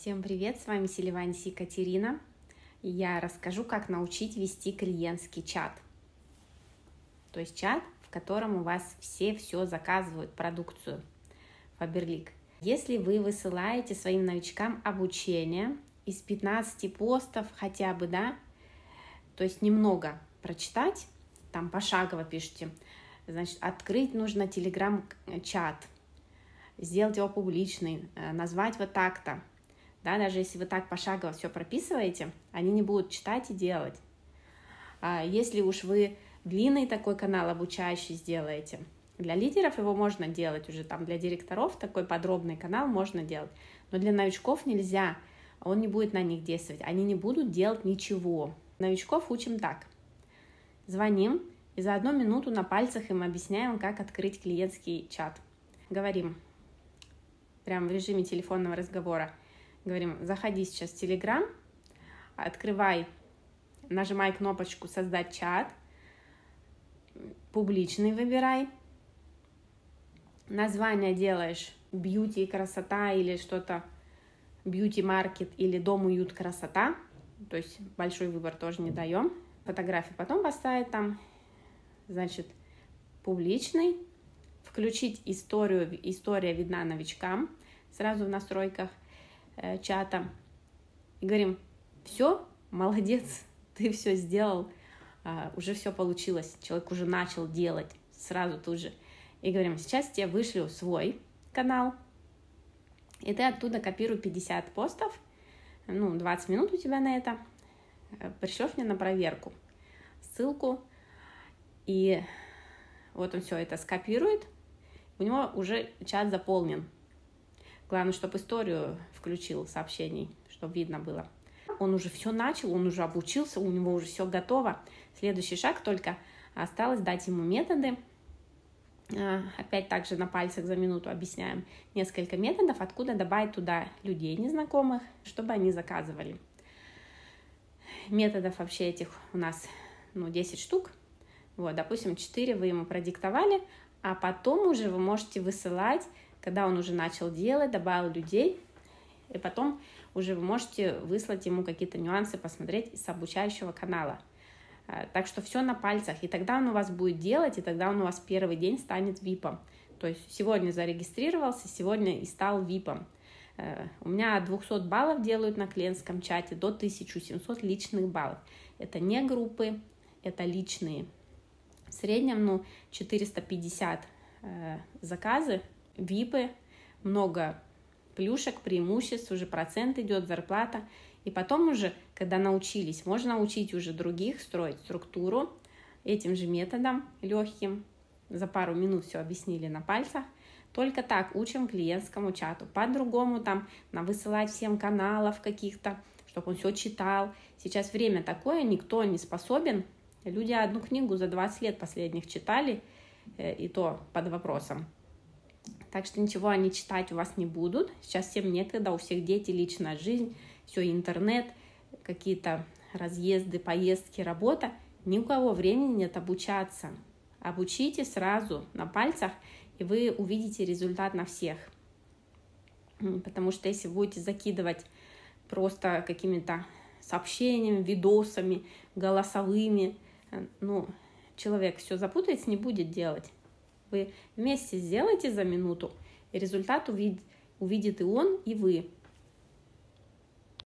Всем привет, с вами Селиванси Екатерина. Я расскажу, как научить вести клиентский чат. То есть чат, в котором у вас все все заказывают, продукцию Фаберлик. Если вы высылаете своим новичкам обучение из 15 постов хотя бы, да, то есть немного прочитать, там пошагово пишите, значит, открыть нужно телеграм-чат, сделать его публичный, э, назвать вот так-то – да, даже если вы так пошагово все прописываете, они не будут читать и делать. А если уж вы длинный такой канал обучающий сделаете, для лидеров его можно делать уже, там для директоров такой подробный канал можно делать, но для новичков нельзя, он не будет на них действовать, они не будут делать ничего. Новичков учим так. Звоним и за одну минуту на пальцах им объясняем, как открыть клиентский чат. Говорим, прямо в режиме телефонного разговора – говорим, заходи сейчас в Telegram, открывай, нажимай кнопочку «Создать чат», публичный выбирай, название делаешь «Бьюти и красота» или что-то «Бьюти-маркет» или «Дом уют красота», то есть большой выбор тоже не даем, фотографии потом поставить там, значит, публичный, включить историю, история видна новичкам сразу в настройках, Э, чата и говорим, все, молодец, ты все сделал, а, уже все получилось, человек уже начал делать сразу тут же. И говорим, сейчас тебе вышлю свой канал, и ты оттуда копируй 50 постов, ну, 20 минут у тебя на это, э, пришлешь мне на проверку ссылку, и вот он все это скопирует, у него уже чат заполнен, Главное, чтобы историю включил сообщений, чтобы видно было. Он уже все начал, он уже обучился, у него уже все готово. Следующий шаг только осталось дать ему методы. А, опять также на пальцах за минуту объясняем несколько методов, откуда добавить туда людей незнакомых, чтобы они заказывали. Методов вообще этих у нас ну, 10 штук. Вот, допустим, 4 вы ему продиктовали, а потом уже вы можете высылать когда он уже начал делать, добавил людей, и потом уже вы можете выслать ему какие-то нюансы, посмотреть с обучающего канала. А, так что все на пальцах. И тогда он у вас будет делать, и тогда он у вас первый день станет випом. То есть сегодня зарегистрировался, сегодня и стал випом. Э, у меня 200 баллов делают на клиентском чате до 1700 личных баллов. Это не группы, это личные. В среднем, ну, 450 э, заказы випы, много плюшек, преимуществ, уже процент идет, зарплата. И потом уже, когда научились, можно учить уже других строить структуру этим же методом легким. За пару минут все объяснили на пальцах. Только так учим клиентскому чату. По-другому там на высылать всем каналов каких-то, чтобы он все читал. Сейчас время такое, никто не способен. Люди одну книгу за 20 лет последних читали, э, и то под вопросом. Так что ничего они читать у вас не будут. Сейчас всем некогда, у всех дети, личная жизнь, все интернет, какие-то разъезды, поездки, работа. Ни у кого времени нет обучаться. Обучите сразу на пальцах, и вы увидите результат на всех. Потому что если будете закидывать просто какими-то сообщениями, видосами, голосовыми, э, ну, человек все запутается, не будет делать вы вместе сделаете за минуту, результат увидит, увидит и он, и вы.